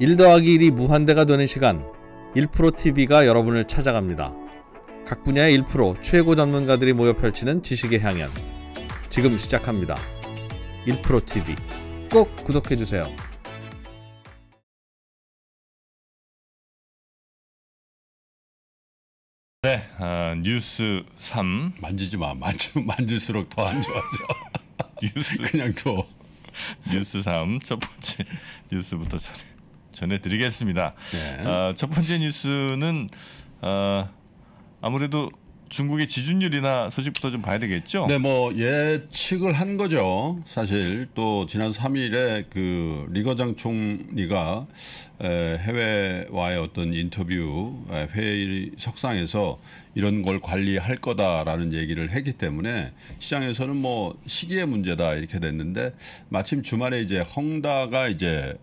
1 더하기 1이 무한대가 되는 시간 1프로TV가 여러분을 찾아갑니다. 각 분야의 1 최고 전문가들이 모여 펼치는 지식의 향연 지금 시작합니다. 1프로TV 꼭 구독해주세요. 네, 어, 뉴스 3 만지지 마. 만지, 만질수록 더 안 좋아져. 뉴스 그냥 둬. 뉴스 3첫 번째 뉴스부터 전해. 전해드리겠습니다. 네. 어, 첫 번째 뉴스는 어, 아무래도 중국의 지준율이나 소식부터 좀 봐야 되겠죠? 네, 뭐 예측을 한 거죠. 사실 또 지난 3일에 그 리거장 총리가 해외와의 어떤 인터뷰 회의 석상에서 이런 걸 관리할 거다라는 얘기를 했기 때문에 시장에서는 뭐 시기의 문제다 이렇게 됐는데 마침 주말에 이제 헝다가 이제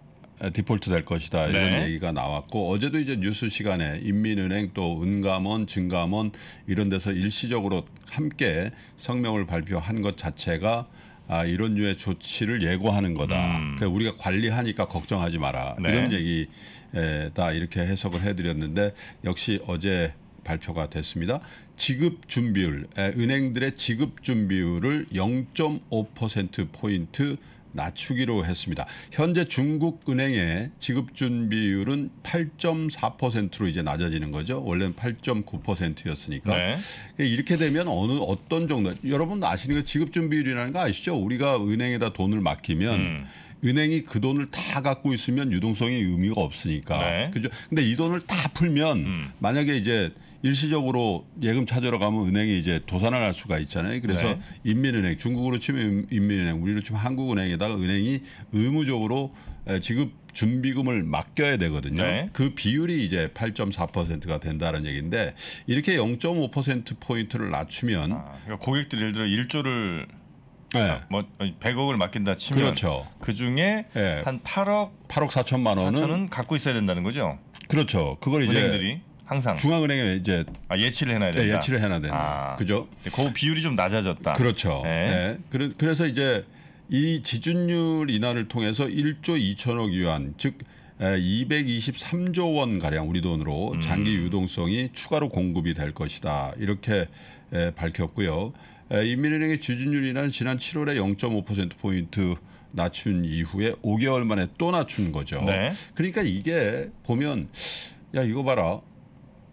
디폴트 될 것이다 이런 네. 얘기가 나왔고 어제도 이제 뉴스 시간에 인민은행 또 은감원 증감원 이런 데서 일시적으로 함께 성명을 발표한 것 자체가 아, 이런 류의 조치를 예고하는 거다. 음. 그러니까 우리가 관리하니까 걱정하지 마라. 네. 이런 얘기다 이렇게 해석을 해드렸는데 역시 어제 발표가 됐습니다. 지급 준비율, 에, 은행들의 지급 준비율을 0.5% 포인트 낮추기로 했습니다. 현재 중국 은행의 지급 준비율은 8.4%로 이제 낮아지는 거죠. 원래는 8.9%였으니까 네. 그러니까 이렇게 되면 어느 어떤 정도 여러분 아시는 거 지급 준비율이라는 거 아시죠? 우리가 은행에다 돈을 맡기면 음. 은행이 그 돈을 다 갖고 있으면 유동성이 의미가 없으니까 네. 그죠? 근데 이 돈을 다 풀면 음. 만약에 이제 일시적으로 예금 찾으러 가면 은행이 이제 도산을 할 수가 있잖아요. 그래서 네. 인민은행 중국으로 치면 인민은행 우리로 치면 한국은행에다가 은행이 의무적으로 지급 준비금을 맡겨야 되거든요. 네. 그 비율이 이제 8.4%가 된다는 얘기인데 이렇게 0.5% 포인트를 낮추면 아, 그러니까 고객들이 예를 들어 1조를 네. 뭐 100억을 맡긴다 치면 그렇죠. 그 중에 네. 한 8억 8억 4천만 원은 갖고 있어야 된다는 거죠. 그렇죠. 그걸 이제 은행들이. 항상 중앙은행에 이제 아, 예치를 해놔야 예, 된다. 네, 예치를 해놔야 된다. 아, 그죠? 그 비율이 좀 낮아졌다. 그렇죠. 네. 네. 그래서 이제 이 지준율 인하를 통해서 1조 2천억 위안 즉 223조 원 가량 우리 돈으로 음. 장기 유동성이 음. 추가로 공급이 될 것이다 이렇게 밝혔고요. 인민은행의 지준율 인하는 지난 7월에 0.5% 포인트 낮춘 이후에 5개월 만에 또 낮춘 거죠. 네. 그러니까 이게 보면 야 이거 봐라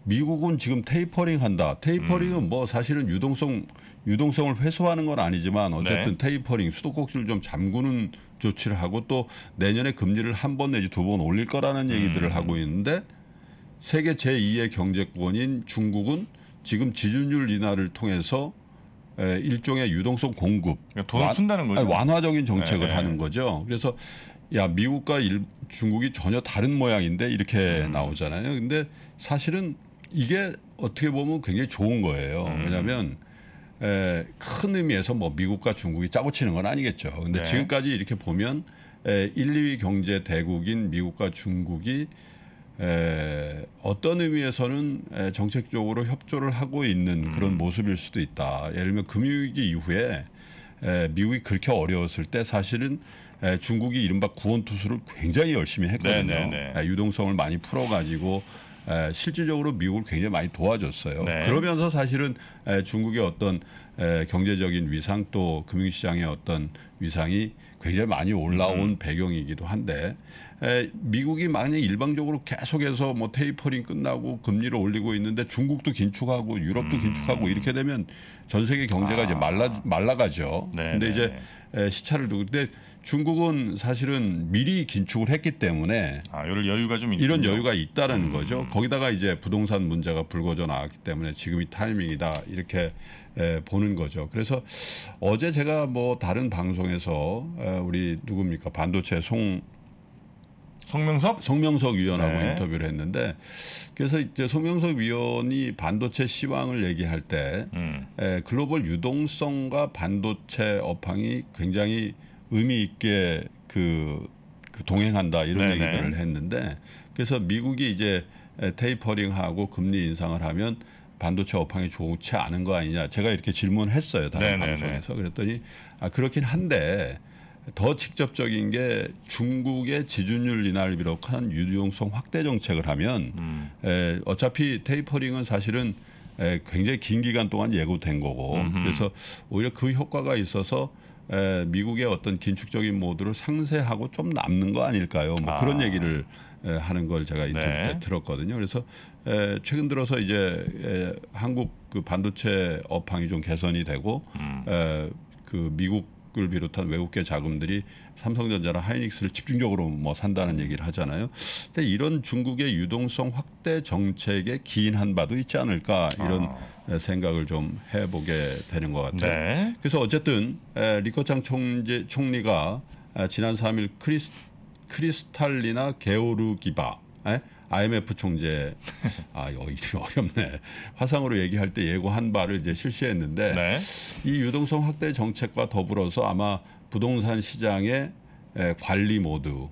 미국은 지금 테이퍼링 한다. 테이퍼링은 음. 뭐 사실은 유동성 유동성을 회수하는 건 아니지만 어쨌든 네. 테이퍼링 수도꼭지를 좀 잠그는 조치를 하고 또 내년에 금리를 한 번 내지 두 번 올릴 거라는 음. 얘기들을 음. 하고 있는데 세계 제2의 경제권인 중국은 지금 지준율 인하를 통해서 일종의 유동성 공급 그러니까 돈을 푼다는 거죠. 아 완화적인 정책을 네, 네 하는 거죠. 그래서 야 미국과 일, 중국이 전혀 다른 모양인데 이렇게 음. 나오잖아요. 근데 사실은 이게 어떻게 보면 굉장히 좋은 거예요. 음. 왜냐하면 에, 큰 의미에서 뭐 미국과 중국이 짜고 치는 건 아니겠죠. 근데 네. 지금까지 이렇게 보면 에, 1, 2위 경제 대국인 미국과 중국이 에, 어떤 의미에서는 에, 정책적으로 협조를 하고 있는 음. 그런 모습일 수도 있다. 예를 들면 금융위기 이후에 에, 미국이 그렇게 어려웠을 때 사실은 에, 중국이 이른바 구원 투수를 굉장히 열심히 했거든요. 네, 네, 네. 에, 유동성을 많이 풀어가지고 에, 실질적으로 미국을 굉장히 많이 도와줬어요. 네. 그러면서 사실은 에, 중국의 어떤 에, 경제적인 위상 또 금융시장의 어떤 위상이 굉장히 많이 올라온 음. 배경이기도 한데 에, 미국이 만약 일방적으로 계속해서 뭐 테이퍼링 끝나고 금리를 올리고 있는데 중국도 긴축하고 유럽도 음. 긴축하고 이렇게 되면 전 세계 경제가 아. 이제 말라 말라가죠. 네, 근데 네, 이제 네. 에, 시차를 두고 근데 중국은 사실은 미리 긴축을 했기 때문에 아, 이런 여유가 좀 있군요. 여유가 있다라는 음. 거죠. 거기다가 이제 부동산 문제가 불거져 나왔기 때문에 지금이 타이밍이다 이렇게 예, 보는 거죠. 그래서 어제 제가 뭐 다른 방송에서 어, 우리 누굽니까 반도체 송 송명석 송명석 위원하고 네. 인터뷰를 했는데 그래서 이제 송명석 위원이 반도체 시황을 얘기할 때 음. 에, 예, 글로벌 유동성과 반도체 업황이 굉장히 의미 있게 그, 그 동행한다 이런 네네. 얘기들을 했는데 그래서 미국이 이제 예, 테이퍼링하고 금리 인상을 하면 반도체 업황이 좋지 않은 거 아니냐. 제가 이렇게 질문했어요. 다른 네네네. 방송에서 그랬더니 아 그렇긴 한데 더 직접적인 게 중국의 지준율 인하를 비롯한 유동성 확대 정책을 하면 음. 에, 어차피 테이퍼링은 사실은 에, 굉장히 긴 기간 동안 예고된 거고 음흠. 그래서 오히려 그 효과가 있어서 에, 예, 미국의 어떤 긴축적인 모드를 상쇄하고 좀 남는 거 아닐까요? 뭐 아. 그런 얘기를 에, 예, 하는 걸 제가 인터뷰 네. 때 예, 들었거든요. 그래서 에, 최근 들어서 이제 에, 한국 그 반도체 업황이 좀 개선이 되고 음. 에, 그 미국 국을 비롯한 외국계 자금들이 삼성전자나 하이닉스를 집중적으로 뭐 산다는 얘기를 하잖아요. 근데 이런 중국의 유동성 확대 정책에 기인한 바도 있지 않을까 이런 아. 생각을 좀 해보게 되는 것 같아요. 네. 그래서 어쨌든 리커창 총재, 총리가 지난 3일 크리스, 크리스탈리나 게오르기바 에? IMF 총재 아 어, 이름이 어렵네 화상으로 얘기할 때 예고한 바를 이제 실시했는데 네. 이 유동성 확대 정책과 더불어서 아마 부동산 시장의 관리 모두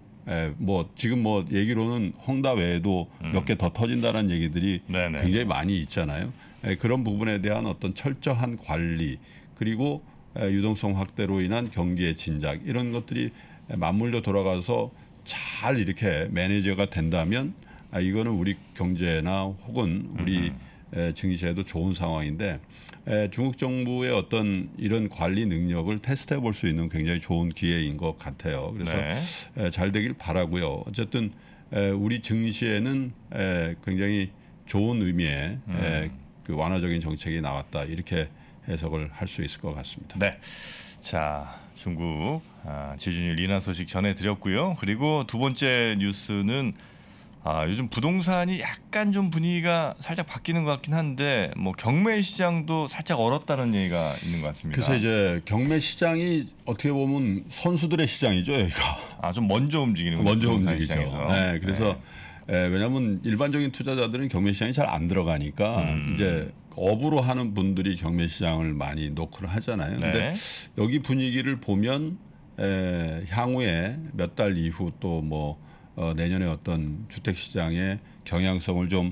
뭐 지금 뭐 얘기로는 홍다 외에도 음. 몇개 더 터진다는 얘기들이 네네. 네. 굉장히 많이 있잖아요. 그런 부분에 대한 어떤 철저한 관리 그리고 유동성 확대로 인한 경기의 진작 이런 것들이 맞물려 돌아가서 잘 이렇게 매니저가 된다면 아, 이거는 우리 경제나 혹은 우리 에, 증시에도 좋은 상황인데 에, 중국 정부의 어떤 이런 관리 능력을 테스트해 볼 수 있는 굉장히 좋은 기회인 것 같아요. 그래서 네. 에, 잘 되길 바라고요. 어쨌든 에, 우리 증시에는 에, 굉장히 좋은 의미의 음. 에, 그 완화적인 정책이 나왔다 이렇게 해석을 할 수 있을 것 같습니다. 네. 자 중국 아, 지준율 인하 소식 전해드렸고요. 그리고 두 번째 뉴스는 아, 요즘 부동산이 약간 좀 분위기가 살짝 바뀌는 것 같긴 한데 뭐 경매 시장도 살짝 얼었다는 얘기가 있는 것 같습니다. 그래서 이제 경매 시장이 어떻게 보면 선수들의 시장이죠, 여기가. 아, 좀 먼저 움직이는 먼저 움직이죠. 시장에서. 네, 그래서 네. 예, 왜냐하면 일반적인 투자자들은 경매 시장이 잘 안 들어가니까 음. 이제 업으로 하는 분들이 경매 시장을 많이 노크를 하잖아요. 근데 네. 여기 분위기를 보면 에, 예, 향후에 몇 달 이후 또뭐 어, 내년에 어떤 주택 시장의 경향성을 좀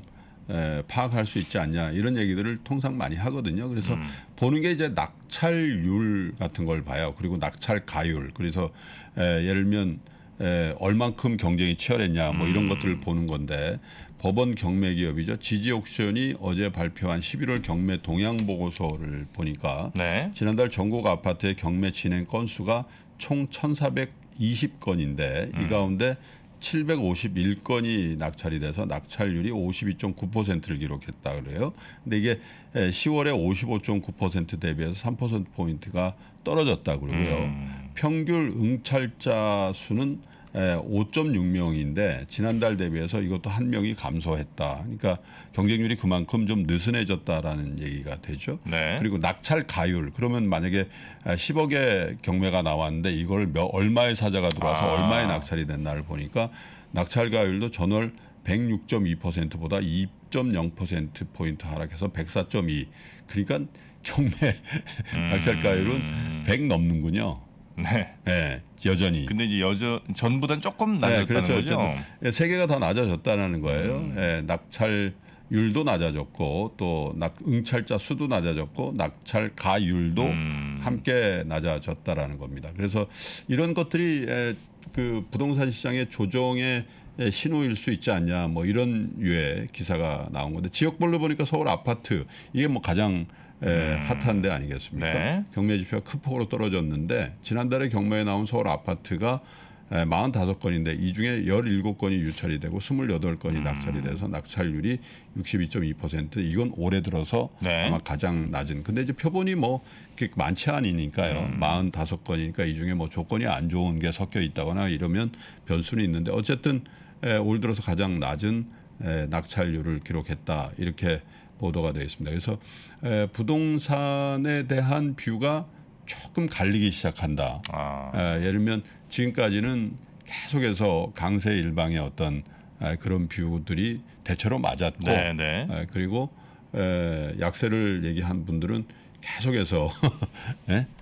에, 파악할 수 있지 않냐 이런 얘기들을 통상 많이 하거든요. 그래서 음. 보는 게 이제 낙찰률 같은 걸 봐요. 그리고 낙찰 가율. 그래서 에, 예를 들면 에, 얼만큼 경쟁이 치열했냐 뭐 이런 음. 것들을 보는 건데 법원 경매 기업이죠. 지지 옥션이 어제 발표한 11월 경매 동향 보고서를 보니까 네. 지난달 전국 아파트의 경매 진행 건수가 총 1,420건인데 음. 이 가운데 751건이 낙찰이 돼서 낙찰률이 52.9%를 기록했다 그래요. 근데 이게 10월에 55.9% 대비해서 3% 포인트가 떨어졌다 그러고요. 음. 평균 응찰자 수는 5.6명인데 예, 지난달 대비해서 이것도 한 명이 감소했다. 그러니까 경쟁률이 그만큼 좀 느슨해졌다라는 얘기가 되죠. 네. 그리고 낙찰 가율 그러면 만약에 10억의 아, 경매가 나왔는데 이걸 몇 얼마의 사자가 들어와서 아. 얼마의 낙찰이 됐나를 보니까 낙찰 가율도 전월 106.2%보다 2.0% 포인트 하락해서 104.2. 그러니까 경매 음. 낙찰가율은 100 넘는군요. 네. 네. 여전히. 근데 이제 여전 전보는 조금 네, 낮아졌다는 네, 그렇죠. 거죠. 세계가더 낮아졌다는 거예요. 음. 네, 낙찰율도 낮아졌고 또 낙, 응찰자 수도 낮아졌고 낙찰가율도 음. 함께 낮아졌다라는 겁니다. 그래서 이런 것들이 예, 그 부동산 시장의 조정에 예, 신호일 수 있지 않냐 뭐 이런 유의 기사가 나온 건데 지역별로 보니까 서울 아파트 이게 뭐 가장 에, 예, 음. 핫한 데 아니겠습니까? 네. 경매 지표가 큰 폭으로 떨어졌는데 지난달에 경매에 나온 서울 아파트가 45건인데 예, 이 중에 17건이 유찰이 되고 28건이 음. 낙찰이 돼서 낙찰률이 62.2% 이건 올해 들어서 네. 아마 가장 낮은. 근데 이제 표본이 뭐 많지 않으니까요. 음. 45건이니까 이 중에 뭐 조건이 안 좋은 게 섞여 있다거나 이러면 변수는 있는데 어쨌든 올 들어서 가장 낮은 낙찰률을 기록했다 이렇게 보도가 되어 있습니다. 그래서 부동산에 대한 뷰가 조금 갈리기 시작한다. 아. 예를 들면 지금까지는 계속해서 강세 일방의 어떤 그런 뷰들이 대체로 맞았고 네네. 네. 그리고 약세를 얘기한 분들은 계속해서 네?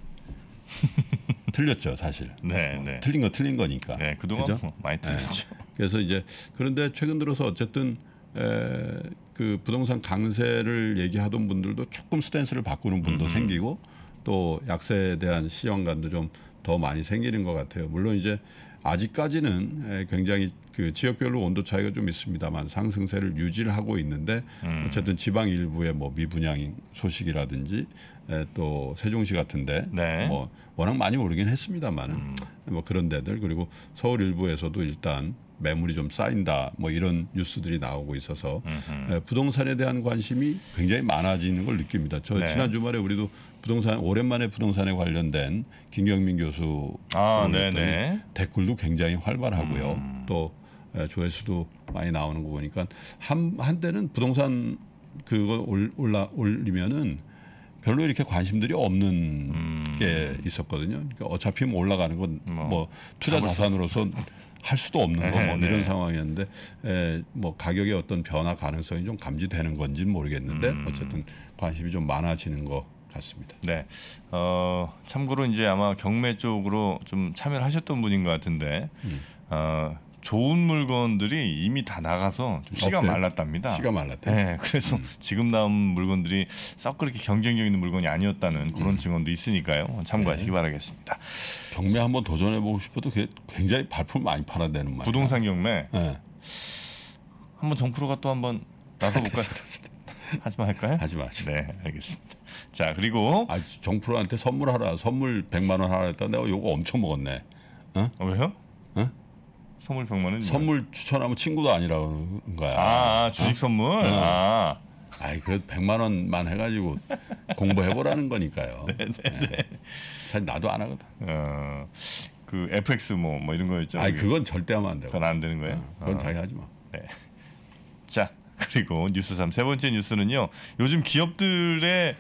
틀렸죠 사실. 네, 네. 틀린 거 틀린 거니까. 네, 그동안 그죠? 많이 틀렸죠. 네. 그래서 이제 그런데 최근 들어서 어쨌든 에, 그 부동산 강세를 얘기하던 분들도 조금 스탠스를 바꾸는 분도 음흠. 생기고 또 약세에 대한 시장감도 좀 더 많이 생기는 것 같아요. 물론 이제 아직까지는 굉장히 그 지역별로 온도 차이가 좀 있습니다만 상승세를 유지를 하고 있는데 음. 어쨌든 지방 일부의 뭐 미분양 소식이라든지 또 세종시 같은데 네. 뭐 워낙 많이 오르긴 했습니다만은 음. 뭐 그런 데들 그리고 서울 일부에서도 일단 매물이 좀 쌓인다 뭐 이런 뉴스들이 나오고 있어서 음 부동산에 대한 관심이 굉장히 많아지는 걸 느낍니다. 저 네. 지난 주말에 우리도 부동산 오랜만에 부동산에 관련된 김경민 교수 아, 그 댓글도 굉장히 활발하고요. 음. 또 예, 조회수도 많이 나오는 거 보니까 한 한때는 부동산 그거 올라 올리면은 별로 이렇게 관심들이 없는 음. 게 있었거든요. 그러니까 어차피 뭐 올라가는 건뭐 뭐 투자 자산으로서 할 수도 없는 거뭐 네. 이런 네. 상황이었는데 에, 뭐 가격의 어떤 변화 가능성이 좀 감지되는 건지 모르겠는데 음. 어쨌든 관심이 좀 많아지는 거 같습니다. 네. 어, 참고로 이제 아마 경매 쪽으로 좀 참여를 하셨던 분인 것 같은데 음. 어, 좋은 물건들이 이미 다 나가서 좀 씨가 말랐답니다. 씨가 말랐대. 네, 그래서 음. 지금 나온 물건들이 썩 그렇게 경쟁력 있는 물건이 아니었다는 그런 음. 증언도 있으니까요. 참고하시기 네. 바라겠습니다. 경매 한번 도전해 보고 싶어도 굉장히 발품 많이 팔아야되는 말이야. 부동산 경매. 네. 한번 정프로가 또 한번 나서 볼까요? 하지 말까요? 하지 마시고. 네, 알겠습니다. 자, 그리고 아, 정프로한테 선물하라. 선물 100만 원 하라 했다. 내가 요거 엄청 먹었네. 어? 아, 왜요? 어? 선물 100만 원. 선물 추천하면 친구도 아니라는 거야. 아, 아, 주식 선물. 응. 어. 아. 아이 그 100만 원만 해가지고 공부해 보라는 거니까요. 네네네. 네, 네. 네. 사실 나도 안 하거든. 어, 그 FX 뭐, 뭐 이런 거 있잖아요. 아 그 그건 절대 하면 안 돼. 고 그건 안 되는 거예요. 어, 그건 어. 자기 하지 마. 네. 자 그리고 뉴스 3세 번째 뉴스는요. 요즘 기업들의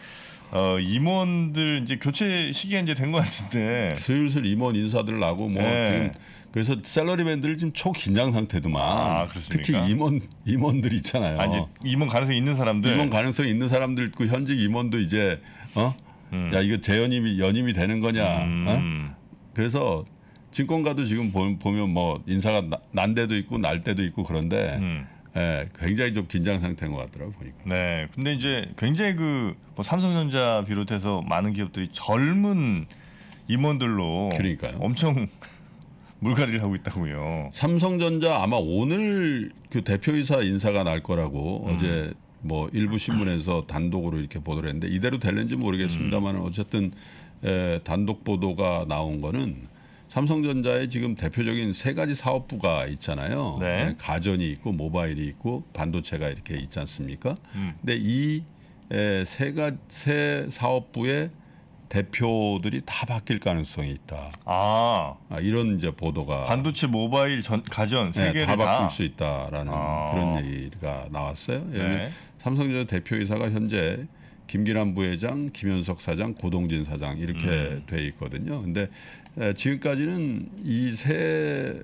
어, 임원들 이제 교체 시기가 이제 된것 같은데 슬슬 임원 인사들 나고 뭐 네. 지금 그래서 셀러리맨들 지금 초긴장 상태도만 아, 특히 임원 임원들 있잖아요. 아, 이 임원 가능성이 있는 사람들 임원 가능성이 있는 사람들 있고 그 현직 임원도 이제 어? 음. 야 이거 재연임이 연임이 되는 거냐? 어? 음. 어? 그래서 증권가도 지금 보, 면뭐 인사가 나, 난 데도 있고 날 때도 있고 그런데 음. 예, 굉장히 좀 긴장 상태인 것 같더라고 보니까. 네, 근데 이제 굉장히 그뭐 삼성전자 비롯해서 많은 기업들이 젊은 임원들로 그러니까요. 엄청 물갈이를 하고 있다고요. 삼성전자 아마 오늘 그 대표이사 인사가 날 거라고 음. 어제 뭐 일부 신문에서 단독으로 이렇게 보도를 했는데 이대로 될는지 모르겠습니다만 어쨌든 에, 단독 보도가 나온 거는 삼성전자의 지금 대표적인 세 가지 사업부가 있잖아요. 네. 네. 가전이 있고 모바일이 있고 반도체가 이렇게 있지 않습니까? 음. 근데 이세 사업부의 대표들이 다 바뀔 가능성이 있다. 아. 아, 이런 이제 보도가 반도체, 모바일, 전, 가전 세 네, 개를 다 바뀔 다. 수 있다라는 아. 그런 얘기가 나왔어요. 네. 삼성전자 대표이사가 현재 김기남 부회장, 김현석 사장, 고동진 사장 이렇게 음. 돼 있거든요. 근데 지금까지는 이 세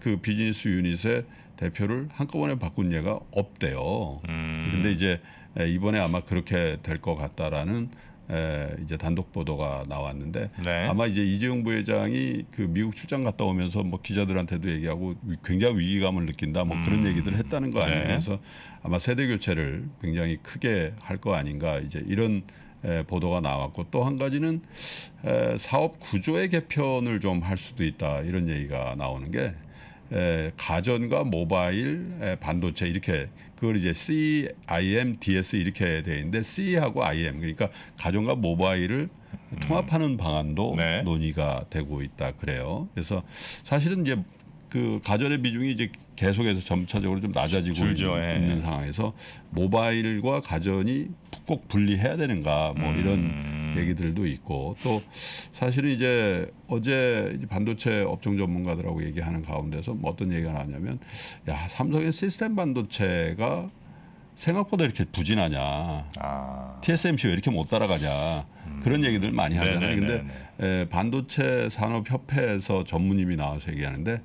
그 비즈니스 유닛의 대표를 한꺼번에 바꾼 예가 없대요. 음. 근데 이제 이번에 아마 그렇게 될 것 같다라는 에, 예, 이제 단독 보도가 나왔는데 네. 아마 이제 이재용 부회장이 그 미국 출장 갔다 오면서 뭐 기자들한테도 얘기하고 굉장히 위기감을 느낀다 뭐 그런 음. 얘기들을 했다는 거 아니에요. 네. 그래서 아마 세대 교체를 굉장히 크게 할 거 아닌가 이제 이런 에, 보도가 나왔고 또 한 가지는 에, 사업 구조의 개편을 좀 할 수도 있다 이런 얘기가 나오는 게 에, 가전과 모바일, 에, 반도체 이렇게 그걸 이제 C, IM, DS 이렇게 돼 있는데 C하고 IM 그러니까 가정과 모바일을 음. 통합하는 방안도 네. 논의가 되고 있다 그래요. 그래서 사실은 이제 그 가전의 비중이 이제 계속해서 점차적으로 좀 낮아지고 줄죠, 있는, 예. 상황에서 모바일과 가전이 꼭 분리해야 되는가 뭐 이런 음. 얘기들도 있고 또 사실은 이제 어제 이제 반도체 업종 전문가들하고 얘기하는 가운데서 뭐 어떤 얘기가 나왔냐면 야 삼성의 시스템 반도체가 생각보다 이렇게 부진하냐. 아. TSMC 왜 이렇게 못 따라가냐. 음. 그런 얘기들 많이 네, 하잖아요. 네네네네. 근데 네, 네. 에, 반도체 산업 협회에서 전문님이 나와서 얘기하는데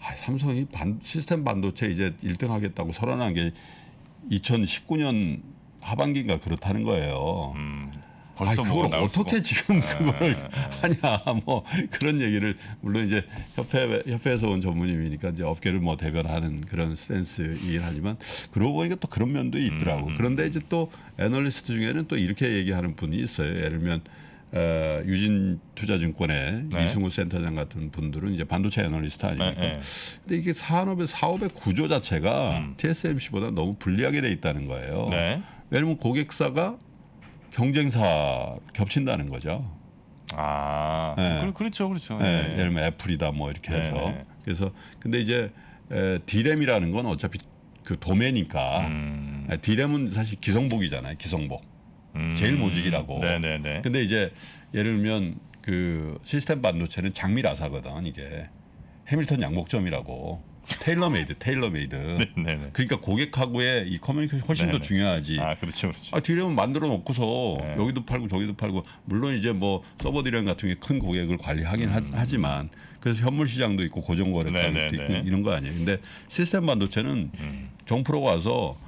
아, 삼성이 반, 시스템 반도체 이제 일등 하겠다고 선언한게 2019년 하반기인가 그렇다는 거예요. 음, 벌써 아니, 그걸 뭐 어떻게 지금 네. 그걸 네, 네. 하냐 뭐 그런 얘기를 물론 이제 협회 협회에서 온 전문님이니까 이제 업계를 뭐 대변하는 그런 스탠스이긴 하지만 그러고 보니까 또 그런 면도 음, 있더라고. 음. 그런데 음. 이제 또 애널리스트 중에는 또 이렇게 얘기하는 분이 있어요. 예를 들면 어, 유진투자증권의 네. 이승우 센터장 같은 분들은 이제 반도체 애널리스트 아닙니까? 네, 네. 근데 이게 산업의 사업의 구조 자체가 음. TSMC보다 너무 불리하게 돼 있다는 거예요. 네. 왜냐면 고객사가 경쟁사 겹친다는 거죠. 아, 네. 그렇죠, 그렇죠. 네. 예를 들면 애플이다 뭐 이렇게 해서 그래서 근데 이제 에, 디램이라는 건 어차피 그 도매니까 음. 디램은 사실 기성복이잖아요, 기성복. 음. 제일 모직이라고. 네네네. 네, 네. 근데 이제 예를 들면 그 시스템 반도체는 장미라사거든 이게 해밀턴 양복점이라고. 테일러메이드, 테일러메이드. 네네네. 그러니까 고객하고의 이 커뮤니케이션 훨씬 네더 네, 네. 중요하지. 아 그렇죠, 그렇죠. 아 뒤에는 만들어 놓고서 네. 여기도 팔고 저기도 팔고 물론 이제 뭐 서버 디램 같은 게큰 고객을 관리하긴 음. 하, 지만 그래서 현물 시장도 있고 고정 거래 가격도 네, 있고 이런 거 아니에요. 근데 시스템 반도체는 음. 정프로가 와서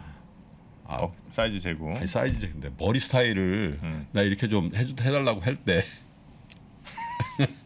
아, 어, 사이즈 재고. 아니, 사이즈 재고근데 머리 스타일을 음. 나 이렇게 좀 해, 해달라고 할 때.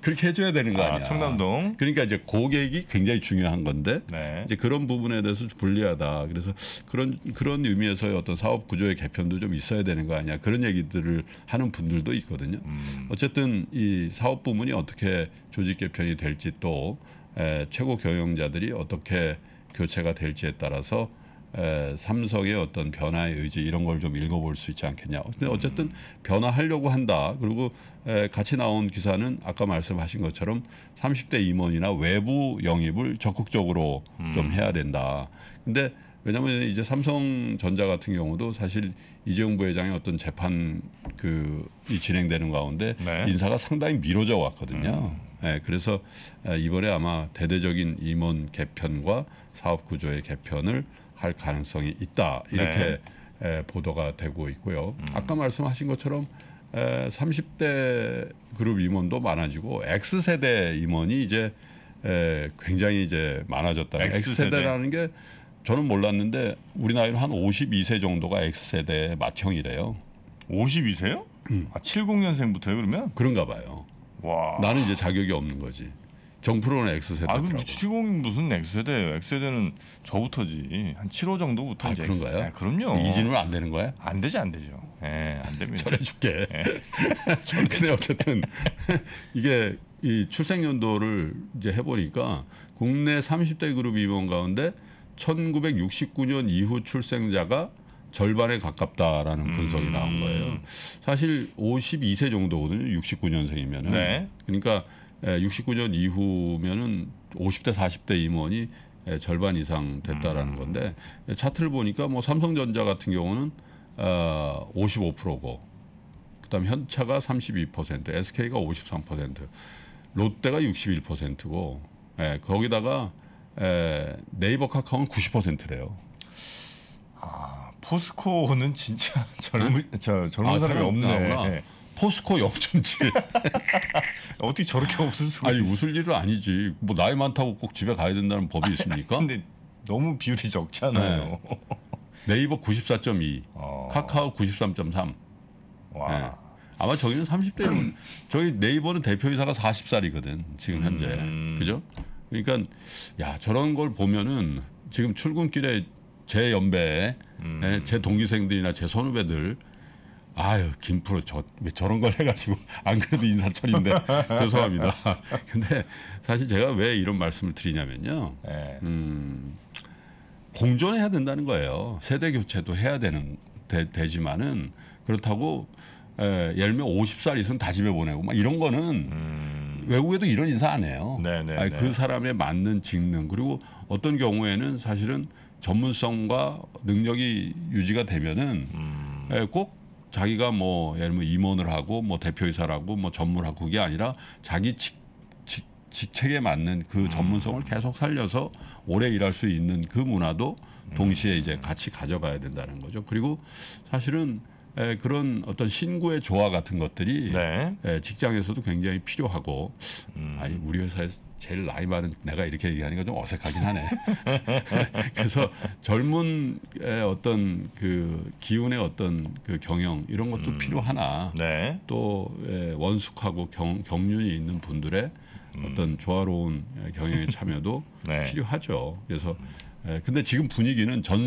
그렇게 해줘야 되는 거 아, 아니야. 청담동. 그러니까 이제 고객이 굉장히 중요한 건데 네. 이제 그런 부분에 대해서 불리하다. 그래서 그런 그런 의미에서의 어떤 사업 구조의 개편도 좀 있어야 되는 거 아니야. 그런 얘기들을 하는 분들도 있거든요. 음. 어쨌든 이 사업 부문이 어떻게 조직 개편이 될지 또 에, 최고 경영자들이 어떻게 교체가 될지에 따라서 에, 삼성의 어떤 변화의 의지 이런 걸 좀 읽어볼 수 있지 않겠냐. 근데 어쨌든 음. 변화하려고 한다. 그리고 에, 같이 나온 기사는 아까 말씀하신 것처럼 30대 임원이나 외부 영입을 적극적으로 음. 좀 해야 된다. 근데 왜냐하면 이제 삼성전자 같은 경우도 사실 이재용 부회장의 어떤 재판 그이 진행되는 가운데 네. 인사가 상당히 미뤄져 왔거든요. 음. 네, 그래서 이번에 아마 대대적인 임원 개편과 사업 구조의 개편을 할 가능성이 있다 이렇게 네. 보도가 되고 있고요. 음. 아까 말씀하신 것처럼 에, 30대 그룹 임원도 많아지고 X 세대 임원이 이제 에, 굉장히 이제 많아졌다. X 세대라는 게 저는 몰랐는데 우리 나이로 한 52세 정도가 X 세대 맏형이래요. 52세요? 음. 아 70년생부터요 그러면? 그런가 봐요. 와. 나는 이제 자격이 없는 거지. 정프로는 X세대더라고. 아, 그럼 70 무슨 X세대? X세대는 저부터지. 한 7호 정도부터 아, 그런가요? 네, 그럼요. 이진우 안 되는 거야? 안 되지 안 되죠. 예, 네, 안 됩니다. 전해줄게. 네. 예. 근데 어쨌든 이게 이 출생 연도를 이제 해보니까 국내 30대 그룹 임원 가운데 1969년 이후 출생자가 절반에 가깝다라는 음. 분석이 나온 거예요. 사실 52세 정도거든요. 69년생이면은. 네. 그러니까 69년 예, 이후면은 50대 40대 임원이 예, 절반 이상 됐다라는 건데 예, 차트를 보니까 뭐 삼성전자 같은 경우는 어, 55%고 그다음 현차가 32%, SK가 53%, 롯데가 61%고 예, 거기다가 에, 네이버 카카오는 90%래요. 아, 포스코는 진짜 젊은 네? 아, 저 젊은 아, 사람이 없네. 포스코 0.7. 어떻게 저렇게 없을 수가 아니 있어. 웃을 일은 아니지. 뭐 나이 많다고 꼭 집에 가야 된다는 법이 있습니까? 근데 너무 비율이 적잖아요. 네. 이버 94.2, 어. 카카오 93.3. 와. 네. 아마 저기는 30대면 저희 네이버는 대표이사가 40살이거든 지금 현재 음. 그죠? 그러니까 야 저런 걸 보면은 지금 출근길에 제 연배에 음. 네, 제 동기생들이나 제 선후배들 아유 김프로 저왜 저런 걸 해가지고 안 그래도 인사철인데 죄송합니다. 근데 사실 제가 왜 이런 말씀을 드리냐면요. 네. 음, 공존해야 된다는 거예요. 세대 교체도 해야 되는 되, 지만은 그렇다고 에, 예를 들면 50살 이상 다 집에 보내고 막 이런 거는 음. 외국에도 이런 인사 안 해요. 네네, 네, 아니, 그 네. 사람에 맞는 직능 그리고 어떤 경우에는 사실은 전문성과 능력이 유지가 되면은 음. 에, 꼭 자기가 뭐 예를 들면 임원을 하고 뭐대표이사라고뭐 전무를 하고 그게 아니라 자기 직, 직, 직책에 맞는 그 음. 전문성을 계속 살려서 오래 일할 수 있는 그 문화도 동시에 음. 이제 같이 가져가야 된다는 거죠. 그리고 사실은 그런 어떤 신구의 조화 같은 것들이 네. 직장에서도 굉장히 필요하고 음. 아니 우리 회사에서 제일 나이 많은 내가 이렇게 얘기하니까 좀 어색하긴 하네. 그래서 젊은 어떤 그 기운의 어떤 그 경영 이런 것도 음. 필요하나 네. 또 원숙하고 경, 경륜이 있는 분들의 음. 어떤 조화로운 경영에 참여도 네. 필요하죠. 그래서 근데 지금 분위기는 전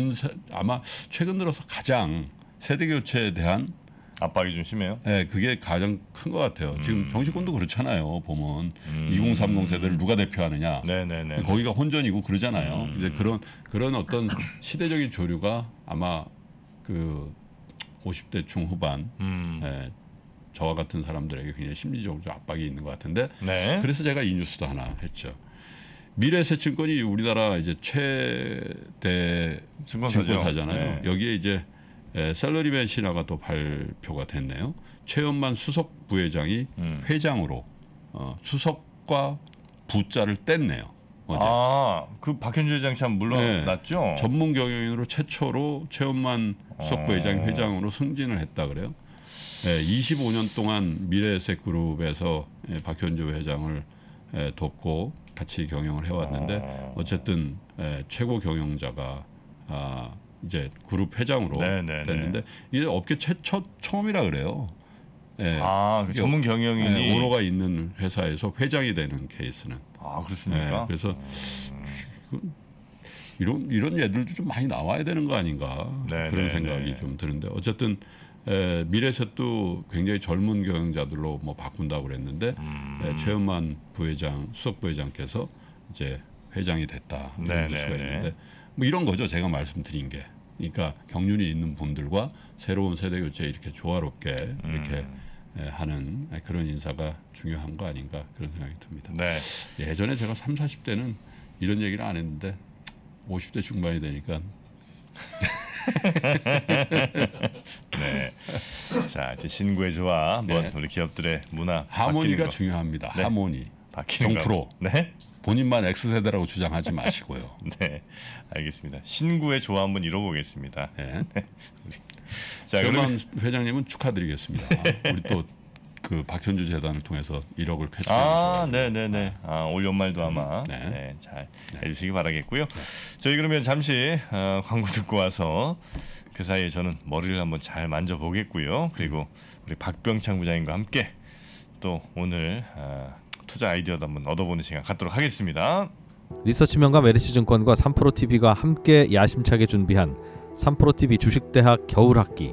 아마 최근 들어서 가장 세대 교체에 대한 압박이 좀 심해요. 네, 그게 가장 큰 것 같아요. 음. 지금 정치권도 그렇잖아요. 보면 음. 2030 세대를 누가 대표하느냐. 네네네. 거기가 혼전이고 그러잖아요. 음. 이제 그런 그런 어떤 시대적인 조류가 아마 그 50대 중후반 음. 네, 저와 같은 사람들에게 굉장히 심리적으로 압박이 있는 것 같은데. 네. 그래서 제가 이 뉴스도 하나 했죠. 미래세증권이 우리나라 이제 최대 증권사잖아요. 네. 여기에 이제 에, 예, 셀러리맨 신화가 또 발표가 됐네요. 최연만 수석 부회장이 음. 회장으로 어, 수석과 부자를 뗐네요. 어제. 아, 그 박현주 회장 참 물러났죠? 네, 전문 경영인으로 최초로 최원만 수석부회장 어. 회장으로 승진을 했다 그래요. 네, 예, 25년 동안 미래에셋 그룹에서 예, 박현주 회장을 돕고 같이 경영을 해왔는데 어. 어쨌든 최고 경영자가 아, 이제 그룹 회장으로 네네네. 네, 네. 됐는데 이게 업계 최초 처음이라 그래요. 예. 아, 그 전문 경영인이 예, 오너가 있는 회사에서 회장이 되는 케이스는. 아, 그렇습니까? 예, 그래서 음. 이런 이런 예들도 좀 많이 나와야 되는 거 아닌가 네네네. 네, 그런 생각이 좀 드는데 어쨌든 에, 예, 미래셋도 굉장히 젊은 경영자들로 뭐 바꾼다고 그랬는데 음. 에, 예, 최은만 부회장 수석 부회장께서 이제 회장이 됐다 이런 네가 있는데 뭐 이런 거죠 제가 말씀드린 게. 그러니까 경륜이 있는 분들과 새로운 세대 교체 이렇게 조화롭게 음. 이렇게 하는 그런 인사가 중요한 거 아닌가 그런 생각이 듭니다. 네. 예전에 제가 3, 40대는 이런 얘기를 안 했는데 50대 중반이 되니까 네. 자, 이제 신구의 조화 한번 네. 우리 기업들의 문화 하모니가 중요합니다. 네. 하모니. 정프로. 네. 본인만 X세대라고 주장하지 마시고요. 네. 알겠습니다. 신구의 조화 한번 이뤄보겠습니다. 네. 네. 자, 그러면 회장님은 축하드리겠습니다. 네. 우리 또 그 박현주 재단을 통해서 1억을 쾌축해 아, 네, 네, 네, 네. 아, 올 연말도 음, 아마 네. 네, 잘 해주시기 바라겠고요. 저희 그러면 잠시 어, 광고 듣고 와서 그 사이에 저는 머리를 한번 잘 만져보겠고요. 그리고 음. 우리 박병창 부장님과 함께 또 오늘 어, 투자 아이디어 도 한번 얻어보는 시간 갖도록 하겠습니다. 리서치명감 LH증권과 3프로TV가 함께 야심차게 준비한 3프로TV 주식대학 겨울학기